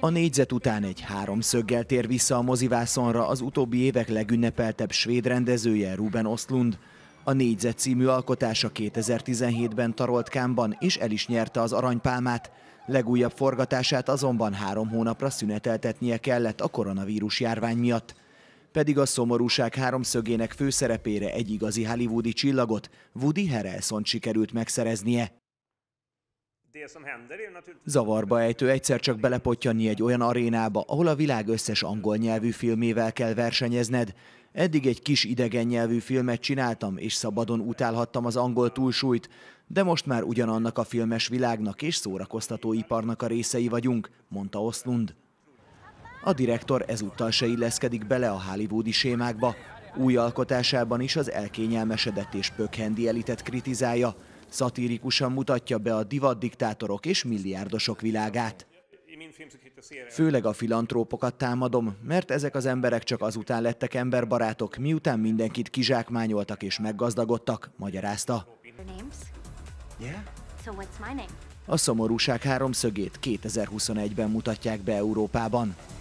A négyzet után egy háromszöggel tér vissza a mozivászonra az utóbbi évek legünnepeltebb svéd rendezője Ruben Oslund. A négyzet című alkotása 2017-ben tarolt Kámban, és el is nyerte az aranypálmát. Legújabb forgatását azonban három hónapra szüneteltetnie kellett a koronavírus járvány miatt. Pedig a szomorúság háromszögének főszerepére egy igazi hollywoodi csillagot, Woody Harrelson sikerült megszereznie. Zavarba ejtő egyszer csak belepottyanni egy olyan arénába, ahol a világ összes angol nyelvű filmével kell versenyezned. Eddig egy kis idegen nyelvű filmet csináltam, és szabadon utálhattam az angol túlsúlyt, de most már ugyanannak a filmes világnak és szórakoztatóiparnak a részei vagyunk, mondta Oslund. A direktor ezúttal se illeszkedik bele a hollywoodi sémákba. Új alkotásában is az elkényelmesedett és pökhendi elitet kritizálja, Szatírikusan mutatja be a divat diktátorok és milliárdosok világát. Főleg a filantrópokat támadom, mert ezek az emberek csak azután lettek emberbarátok, miután mindenkit kizsákmányoltak és meggazdagodtak, magyarázta. A szomorúság háromszögét 2021-ben mutatják be Európában.